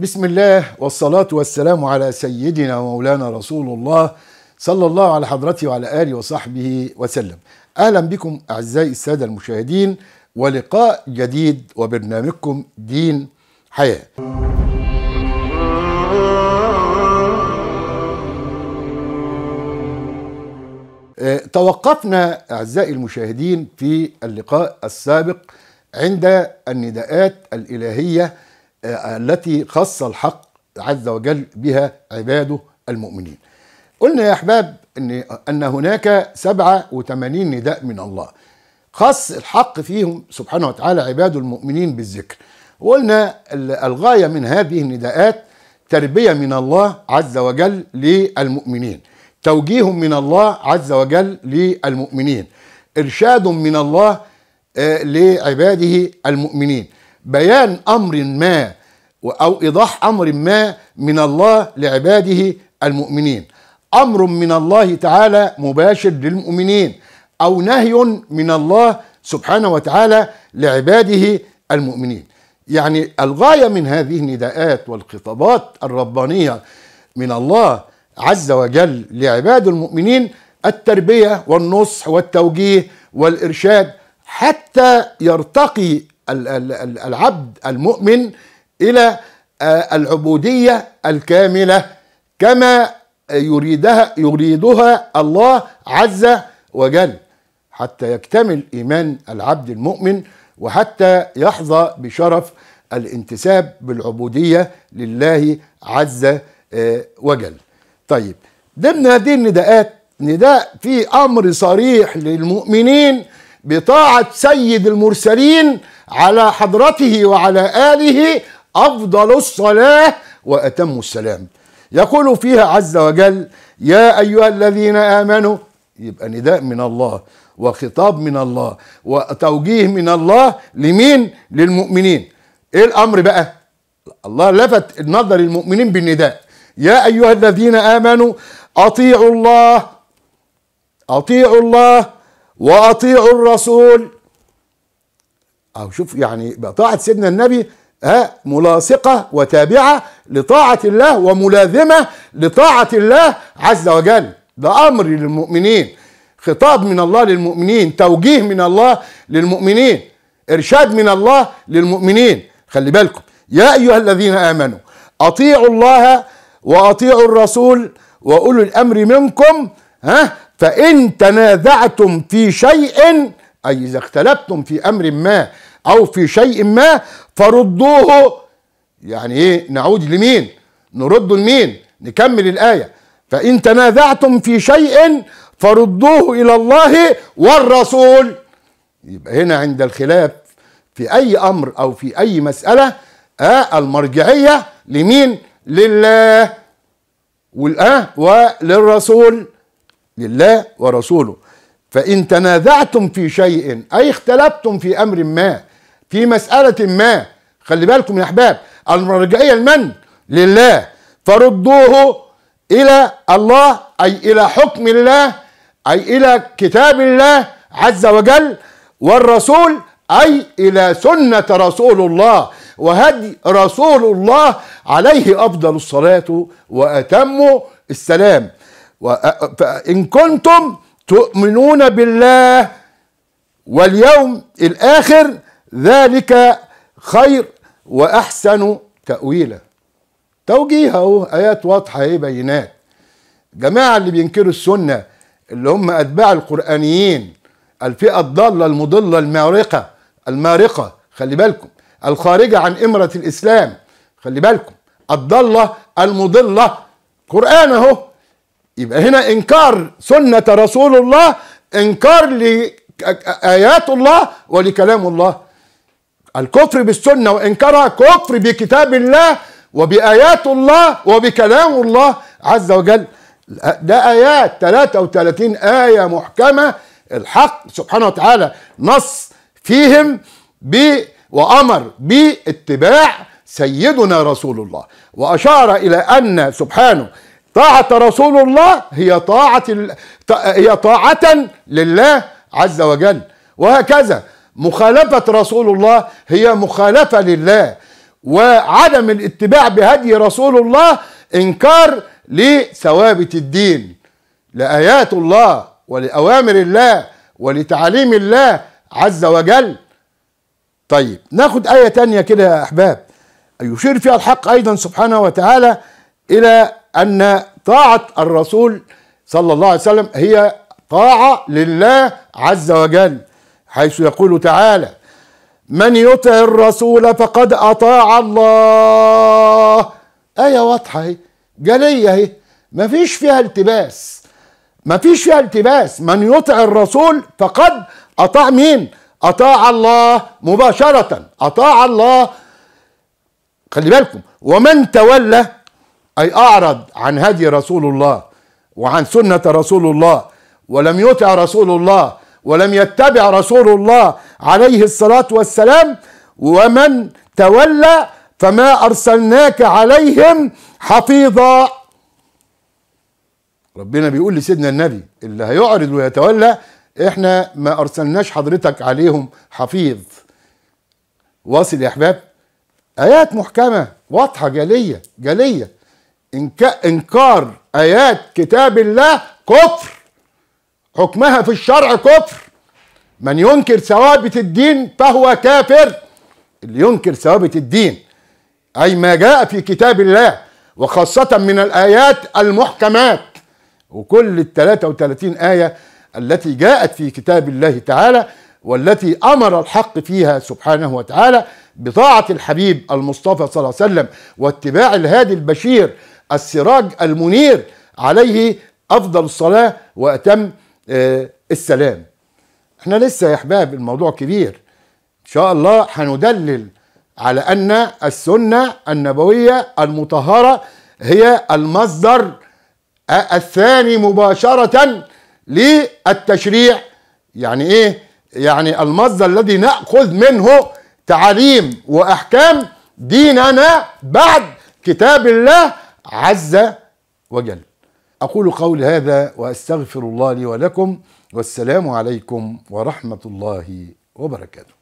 بسم الله والصلاة والسلام على سيدنا ومولانا رسول الله صلى الله على حضرته وعلى آله وصحبه وسلم أهلا بكم أعزائي السادة المشاهدين ولقاء جديد وبرنامجكم دين حياة آه، توقفنا أعزائي المشاهدين في اللقاء السابق عند النداءات الإلهية آه، التي خص الحق عز وجل بها عباده المؤمنين قلنا يا أحباب أن, أن هناك 87 نداء من الله خص الحق فيهم سبحانه وتعالى عباده المؤمنين بالذكر وقلنا الغاية من هذه النداءات تربية من الله عز وجل للمؤمنين توجيه من الله عز وجل للمؤمنين إرشاد من الله آه، لعباده المؤمنين بيان امر ما او ايضاح امر ما من الله لعباده المؤمنين امر من الله تعالى مباشر للمؤمنين او نهي من الله سبحانه وتعالى لعباده المؤمنين يعني الغايه من هذه النداءات والخطابات الربانيه من الله عز وجل لعباد المؤمنين التربيه والنصح والتوجيه والارشاد حتى يرتقي العبد المؤمن الى آه، العبوديه الكامله كما يريدها يريدها الله عز وجل حتى يكتمل ايمان العبد المؤمن وحتى يحظى بشرف الانتساب بالعبوديه لله عز آه، وجل. طيب ضمن هذه النداءات نداء في امر صريح للمؤمنين بطاعه سيد المرسلين على حضرته وعلى آله أفضل الصلاة وأتم السلام يقول فيها عز وجل يا أيها الذين آمنوا يبقى نداء من الله وخطاب من الله وتوجيه من الله لمين للمؤمنين ايه الامر بقى الله لفت النظر للمؤمنين بالنداء يا ايها الذين امنوا اطيعوا الله اطيعوا الله واطيعوا الرسول أو شوف يعني بقى طاعة سيدنا النبي ها ملاصقة وتابعة لطاعة الله وملازمة لطاعة الله عز وجل ده أمر للمؤمنين خطاب من الله للمؤمنين توجيه من الله للمؤمنين إرشاد من الله للمؤمنين خلي بالكم يا أيها الذين آمنوا أطيعوا الله وأطيعوا الرسول واولي الأمر منكم ها فإن تنازعتم في شيء أي إذا اختلفتم في أمر ما أو في شيء ما فردوه يعني إيه نعود لمين نرد لمين نكمل الآية فإن تنازعتم في شيء فردوه إلى الله والرسول يبقى هنا عند الخلاف في أي أمر أو في أي مسألة آه المرجعية لمين لله والآه وللرسول لله ورسوله فإن تنازعتم في شيء أي اختلفتم في أمر ما في مسألة ما خلي بالكم يا أحباب المرجعية لمن؟ لله فردوه إلى الله أي إلى حكم الله أي إلى كتاب الله عز وجل والرسول أي إلى سنة رسول الله وهدي رسول الله عليه أفضل الصلاة وأتم السلام فإن كنتم تؤمنون بالله واليوم الآخر ذلك خير واحسن تاويلا توجيه اهو ايات واضحه اهي بينات جماعه اللي بينكروا السنه اللي هم اتباع القرانيين الفئه الضاله المضله المارقه المارقه خلي بالكم الخارجه عن امره الاسلام خلي بالكم الضاله المضله قران اهو يبقى هنا انكار سنه رسول الله انكار لايات الله ولكلام الله الكفر بالسنة وإنكارها كفر بكتاب الله وبآيات الله وبكلام الله عز وجل ده آيات 33 آية محكمة الحق سبحانه وتعالى نص فيهم ب وأمر باتباع سيدنا رسول الله وأشار إلى أن سبحانه طاعة رسول الله هي طاعة هي طاعة لله عز وجل وهكذا مخالفة رسول الله هي مخالفة لله وعدم الاتباع بهدي رسول الله إنكار لثوابت الدين لآيات الله ولأوامر الله ولتعاليم الله عز وجل طيب ناخد آية تانية كده يا أحباب يشير فيها الحق أيضا سبحانه وتعالى إلى أن طاعة الرسول صلى الله عليه وسلم هي طاعة لله عز وجل حيث يقول تعالى من يطع الرسول فقد اطاع الله ايه واضحه اهي جليه اهي مفيش فيها التباس مفيش فيها التباس من يطع الرسول فقد اطاع مين اطاع الله مباشره اطاع الله خلي بالكم ومن تولى اي اعرض عن هدي رسول الله وعن سنه رسول الله ولم يطع رسول الله ولم يتبع رسول الله عليه الصلاة والسلام ومن تولى فما أرسلناك عليهم حفيظا ربنا بيقول لسيدنا النبي اللي هيعرض ويتولى احنا ما أرسلناش حضرتك عليهم حفيظ واصل يا أحباب آيات محكمة واضحة جلية جلية إنكار آيات كتاب الله كفر حكمها في الشرع كفر من ينكر ثوابت الدين فهو كافر اللي ينكر ثوابت الدين أي ما جاء في كتاب الله وخاصة من الآيات المحكمات وكل ال 33 آية التي جاءت في كتاب الله تعالى والتي امر الحق فيها سبحانه وتعالى بطاعه الحبيب المصطفى صلى الله عليه وسلم واتباع الهادي البشير السراج المنير عليه افضل الصلاه واتم آه، السلام احنا لسه يا احباب الموضوع كبير ان شاء الله هندلل على ان السنه النبويه المطهره هي المصدر الثاني مباشره للتشريع يعني ايه يعني المصدر الذي ناخذ منه تعاليم واحكام ديننا بعد كتاب الله عز وجل أقول قولي هذا وأستغفر الله لي ولكم والسلام عليكم ورحمة الله وبركاته.